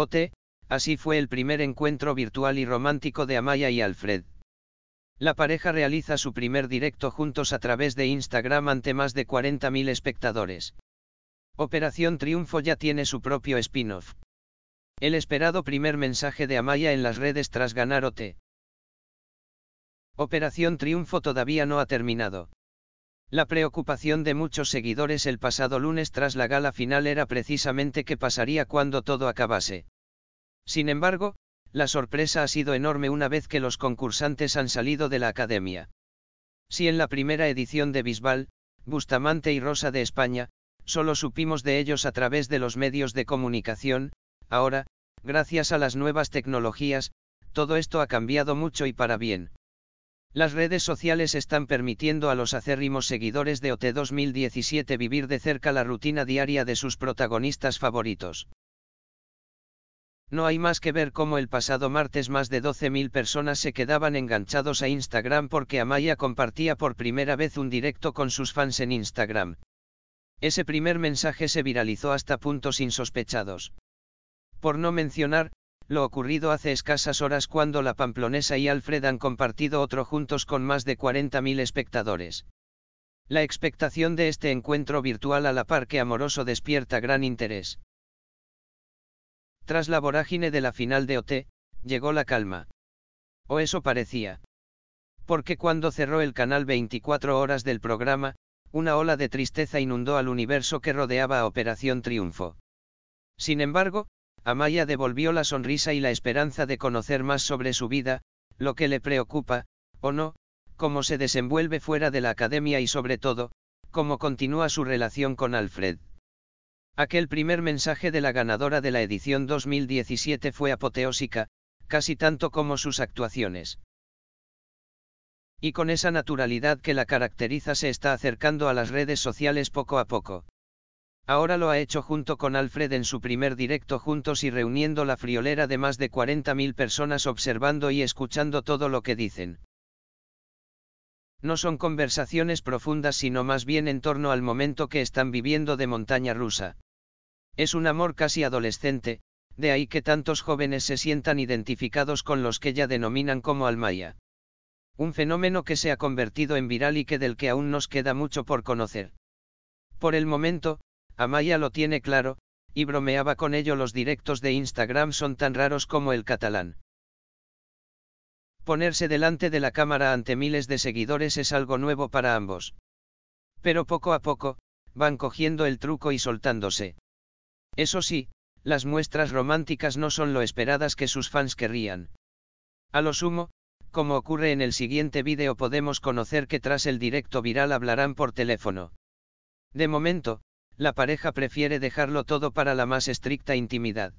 OT, así fue el primer encuentro virtual y romántico de Amaya y Alfred. La pareja realiza su primer directo juntos a través de Instagram ante más de 40.000 espectadores. Operación Triunfo ya tiene su propio spin-off. El esperado primer mensaje de Amaya en las redes tras ganar OT. Operación Triunfo todavía no ha terminado. La preocupación de muchos seguidores el pasado lunes tras la gala final era precisamente qué pasaría cuando todo acabase. Sin embargo, la sorpresa ha sido enorme una vez que los concursantes han salido de la academia. Si en la primera edición de Bisbal, Bustamante y Rosa de España, solo supimos de ellos a través de los medios de comunicación, ahora, gracias a las nuevas tecnologías, todo esto ha cambiado mucho y para bien. Las redes sociales están permitiendo a los acérrimos seguidores de OT 2017 vivir de cerca la rutina diaria de sus protagonistas favoritos. No hay más que ver cómo el pasado martes más de 12.000 personas se quedaban enganchados a Instagram porque Amaya compartía por primera vez un directo con sus fans en Instagram. Ese primer mensaje se viralizó hasta puntos insospechados. Por no mencionar, lo ocurrido hace escasas horas cuando la pamplonesa y Alfred han compartido otro juntos con más de 40.000 espectadores. La expectación de este encuentro virtual a la par que amoroso despierta gran interés. Tras la vorágine de la final de OT, llegó la calma. O eso parecía. Porque cuando cerró el canal 24 horas del programa, una ola de tristeza inundó al universo que rodeaba a Operación Triunfo. Sin embargo, Amaya devolvió la sonrisa y la esperanza de conocer más sobre su vida, lo que le preocupa, o no, cómo se desenvuelve fuera de la academia y sobre todo, cómo continúa su relación con Alfred. Aquel primer mensaje de la ganadora de la edición 2017 fue apoteósica, casi tanto como sus actuaciones. Y con esa naturalidad que la caracteriza se está acercando a las redes sociales poco a poco. Ahora lo ha hecho junto con Alfred en su primer directo juntos y reuniendo la friolera de más de 40.000 personas observando y escuchando todo lo que dicen. No son conversaciones profundas sino más bien en torno al momento que están viviendo de montaña rusa. Es un amor casi adolescente, de ahí que tantos jóvenes se sientan identificados con los que ya denominan como Almaya. Un fenómeno que se ha convertido en viral y que del que aún nos queda mucho por conocer. Por el momento, Amaya lo tiene claro, y bromeaba con ello los directos de Instagram son tan raros como el catalán. Ponerse delante de la cámara ante miles de seguidores es algo nuevo para ambos. Pero poco a poco, van cogiendo el truco y soltándose. Eso sí, las muestras románticas no son lo esperadas que sus fans querrían. A lo sumo, como ocurre en el siguiente vídeo podemos conocer que tras el directo viral hablarán por teléfono. De momento, la pareja prefiere dejarlo todo para la más estricta intimidad.